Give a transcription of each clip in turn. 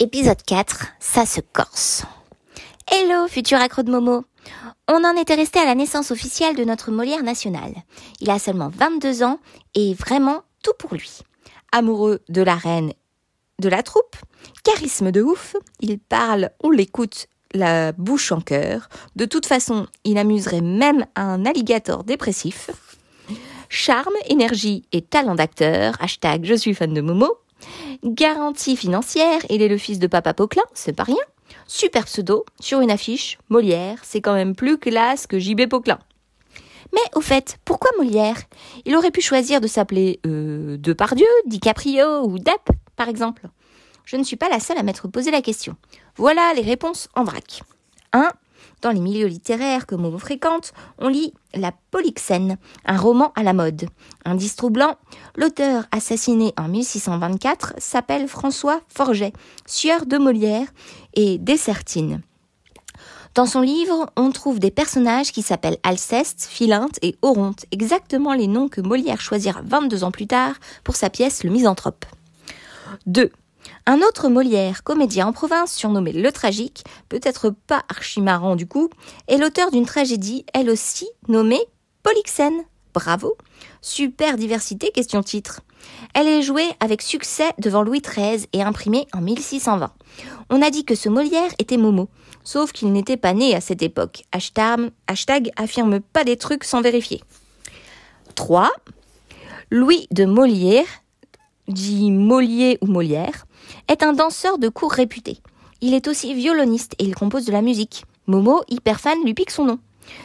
Épisode 4, ça se corse. Hello, futur accro de Momo. On en était resté à la naissance officielle de notre Molière national. Il a seulement 22 ans et vraiment tout pour lui. Amoureux de la reine de la troupe, charisme de ouf, il parle, on l'écoute la bouche en cœur. De toute façon, il amuserait même un alligator dépressif. Charme, énergie et talent d'acteur, hashtag je suis fan de Momo, Garantie financière, il est le fils de Papa Poquelin, c'est pas rien. Super pseudo, sur une affiche, Molière, c'est quand même plus classe que JB Poquelin. Mais au fait, pourquoi Molière Il aurait pu choisir de s'appeler euh, Depardieu, DiCaprio ou Depp, par exemple. Je ne suis pas la seule à m'être posé la question. Voilà les réponses en vrac. 1. Dans les milieux littéraires que Momo fréquente, on lit La Polyxène, un roman à la mode. Indice troublant, l'auteur assassiné en 1624 s'appelle François Forget, sieur de Molière et Dessertine. Dans son livre, on trouve des personnages qui s'appellent Alceste, Philinte et Oronte, exactement les noms que Molière choisira 22 ans plus tard pour sa pièce Le Misanthrope. 2. Un autre Molière, comédien en province, surnommé Le Tragique, peut-être pas archimarrant du coup, est l'auteur d'une tragédie, elle aussi nommée Polyxène. Bravo Super diversité, question titre. Elle est jouée avec succès devant Louis XIII et imprimée en 1620. On a dit que ce Molière était Momo, sauf qu'il n'était pas né à cette époque. Hashtag, hashtag affirme pas des trucs sans vérifier. 3. Louis de Molière, dit Molière ou Molière, est un danseur de cours réputé. Il est aussi violoniste et il compose de la musique. Momo, hyper fan, lui pique son nom.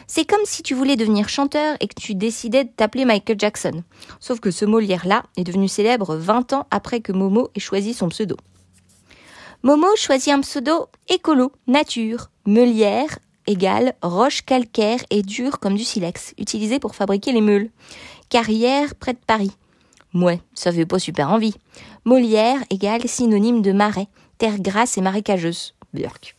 C'est comme si tu voulais devenir chanteur et que tu décidais de t'appeler Michael Jackson. Sauf que ce Molière-là est devenu célèbre 20 ans après que Momo ait choisi son pseudo. Momo choisit un pseudo écolo, nature, meulière égale roche calcaire et dure comme du silex, utilisé pour fabriquer les meules. Carrière près de Paris. Mouais, ça fait pas super envie. Molière égale synonyme de marais, terre grasse et marécageuse. Björk.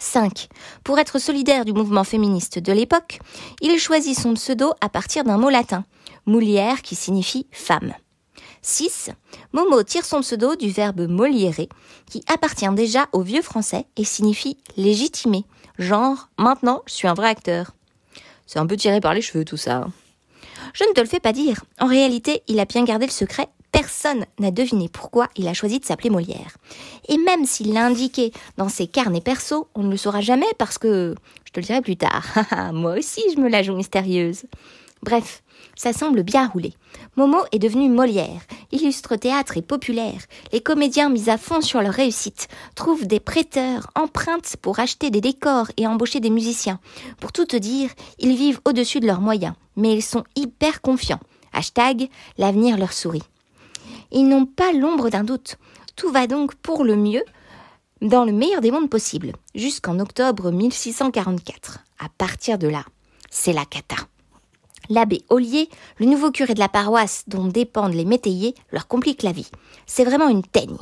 5. Pour être solidaire du mouvement féministe de l'époque, il choisit son pseudo à partir d'un mot latin, Molière qui signifie femme. 6. Momo tire son pseudo du verbe moliérer, qui appartient déjà au vieux français et signifie légitimer, genre maintenant je suis un vrai acteur. C'est un peu tiré par les cheveux tout ça. Hein. Je ne te le fais pas dire. En réalité, il a bien gardé le secret. Personne n'a deviné pourquoi il a choisi de s'appeler Molière. Et même s'il l'a indiqué dans ses carnets perso, on ne le saura jamais parce que, je te le dirai plus tard, moi aussi je me la joue mystérieuse. Bref, ça semble bien rouler. Momo est devenu Molière, illustre théâtre et populaire. Les comédiens mis à fond sur leur réussite trouvent des prêteurs, empruntent pour acheter des décors et embaucher des musiciens. Pour tout te dire, ils vivent au-dessus de leurs moyens, mais ils sont hyper confiants. Hashtag, l'avenir leur sourit. Ils n'ont pas l'ombre d'un doute. Tout va donc pour le mieux, dans le meilleur des mondes possible, jusqu'en octobre 1644. À partir de là, c'est la cata. L'abbé Ollier, le nouveau curé de la paroisse dont dépendent les métayers, leur complique la vie. C'est vraiment une teigne.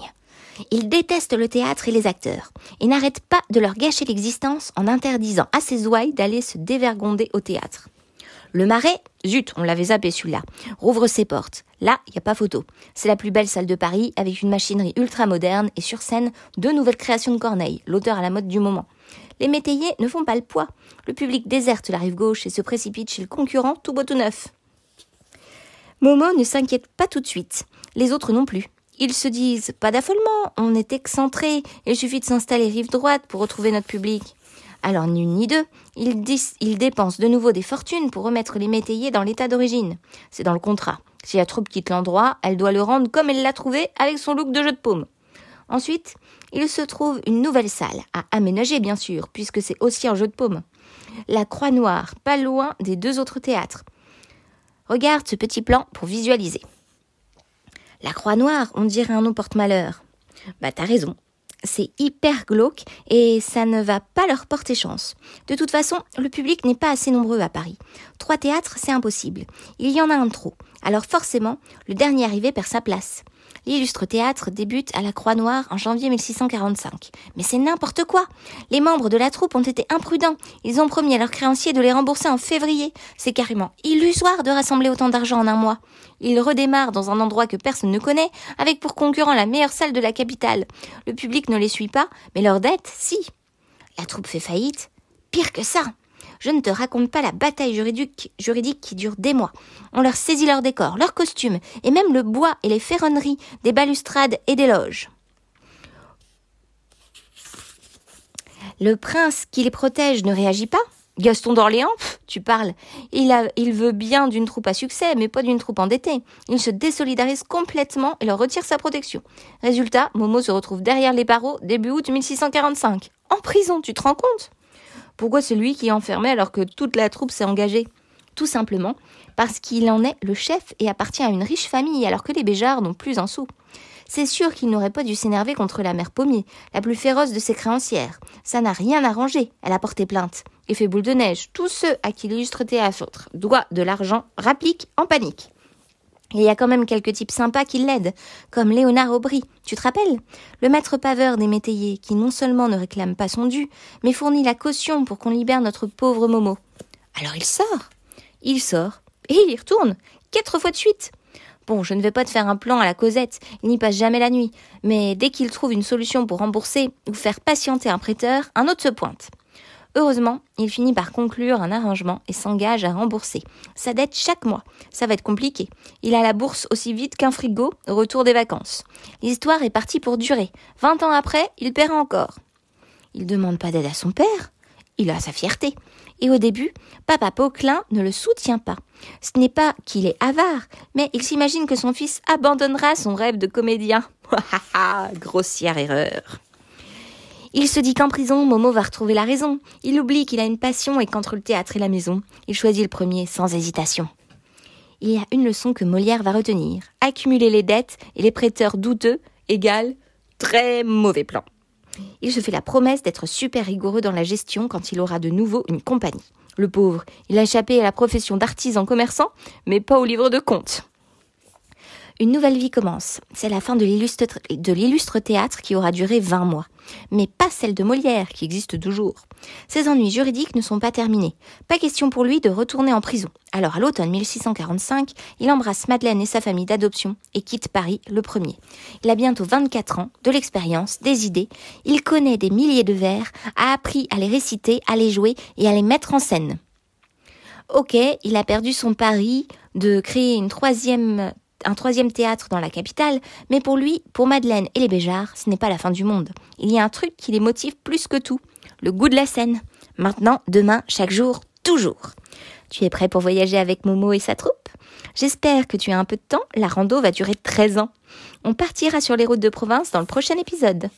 Il détestent le théâtre et les acteurs, et n'arrêtent pas de leur gâcher l'existence en interdisant à ses ouailles d'aller se dévergonder au théâtre. Le Marais, zut, on l'avait zappé celui-là, rouvre ses portes. Là, il n'y a pas photo. C'est la plus belle salle de Paris, avec une machinerie ultra moderne, et sur scène, deux nouvelles créations de Corneille, l'auteur à la mode du moment les métayers ne font pas le poids. Le public déserte la rive gauche et se précipite chez le concurrent tout beau tout neuf. Momo ne s'inquiète pas tout de suite, les autres non plus. Ils se disent pas d'affolement, on est excentré, il suffit de s'installer rive droite pour retrouver notre public. Alors ni une ni deux, ils, ils dépensent de nouveau des fortunes pour remettre les métayers dans l'état d'origine. C'est dans le contrat. Si la troupe quitte l'endroit, elle doit le rendre comme elle l'a trouvé avec son look de jeu de paume. Ensuite, il se trouve une nouvelle salle, à aménager bien sûr, puisque c'est aussi un jeu de paume. La Croix Noire, pas loin des deux autres théâtres. Regarde ce petit plan pour visualiser. La Croix Noire, on dirait un nom porte-malheur. Bah t'as raison, c'est hyper glauque et ça ne va pas leur porter chance. De toute façon, le public n'est pas assez nombreux à Paris. Trois théâtres, c'est impossible. Il y en a un trop. Alors forcément, le dernier arrivé perd sa place. L'illustre théâtre débute à la Croix-Noire en janvier 1645. Mais c'est n'importe quoi Les membres de la troupe ont été imprudents. Ils ont promis à leurs créanciers de les rembourser en février. C'est carrément illusoire de rassembler autant d'argent en un mois. Ils redémarrent dans un endroit que personne ne connaît, avec pour concurrent la meilleure salle de la capitale. Le public ne les suit pas, mais leurs dettes, si. La troupe fait faillite. Pire que ça je ne te raconte pas la bataille juridique, juridique qui dure des mois. On leur saisit leurs décors, leurs costumes, et même le bois et les ferronneries des balustrades et des loges. Le prince qui les protège ne réagit pas. Gaston d'Orléans, tu parles. Il, il veut bien d'une troupe à succès, mais pas d'une troupe endettée. Il se désolidarise complètement et leur retire sa protection. Résultat, Momo se retrouve derrière les barreaux début août 1645. En prison, tu te rends compte pourquoi celui qui est enfermé alors que toute la troupe s'est engagée Tout simplement parce qu'il en est le chef et appartient à une riche famille alors que les Béjards n'ont plus un sou. C'est sûr qu'il n'aurait pas dû s'énerver contre la mère Pommier, la plus féroce de ses créancières. Ça n'a rien arrangé, elle a porté plainte. Et fait boule de neige, tous ceux à qui l'illustre théâtre doit de l'argent rappliquent en panique. Il y a quand même quelques types sympas qui l'aident, comme Léonard Aubry, tu te rappelles Le maître paveur des métayers, qui non seulement ne réclame pas son dû, mais fournit la caution pour qu'on libère notre pauvre Momo. Alors il sort Il sort, et il y retourne, quatre fois de suite Bon, je ne vais pas te faire un plan à la Cosette, il n'y passe jamais la nuit, mais dès qu'il trouve une solution pour rembourser ou faire patienter un prêteur, un autre se pointe. Heureusement, il finit par conclure un arrangement et s'engage à rembourser sa dette chaque mois. Ça va être compliqué. Il a la bourse aussi vite qu'un frigo au retour des vacances. L'histoire est partie pour durer. Vingt ans après, il perd encore. Il demande pas d'aide à son père. Il a sa fierté. Et au début, papa Poquelin ne le soutient pas. Ce n'est pas qu'il est avare, mais il s'imagine que son fils abandonnera son rêve de comédien. Grossière erreur. Il se dit qu'en prison, Momo va retrouver la raison. Il oublie qu'il a une passion et qu'entre le théâtre et la maison, il choisit le premier sans hésitation. Il y a une leçon que Molière va retenir. Accumuler les dettes et les prêteurs douteux égale très mauvais plan. Il se fait la promesse d'être super rigoureux dans la gestion quand il aura de nouveau une compagnie. Le pauvre, il a échappé à la profession d'artisan commerçant, mais pas au livre de compte. Une nouvelle vie commence. C'est la fin de l'illustre théâtre qui aura duré 20 mois mais pas celle de Molière qui existe toujours. Ses ennuis juridiques ne sont pas terminés. Pas question pour lui de retourner en prison. Alors à l'automne 1645, il embrasse Madeleine et sa famille d'adoption et quitte Paris le premier. Il a bientôt 24 ans, de l'expérience, des idées, il connaît des milliers de vers, a appris à les réciter, à les jouer et à les mettre en scène. Ok, il a perdu son pari de créer une troisième un troisième théâtre dans la capitale, mais pour lui, pour Madeleine et les Béjards, ce n'est pas la fin du monde. Il y a un truc qui les motive plus que tout, le goût de la scène. Maintenant, demain, chaque jour, toujours. Tu es prêt pour voyager avec Momo et sa troupe J'espère que tu as un peu de temps, la rando va durer 13 ans. On partira sur les routes de province dans le prochain épisode.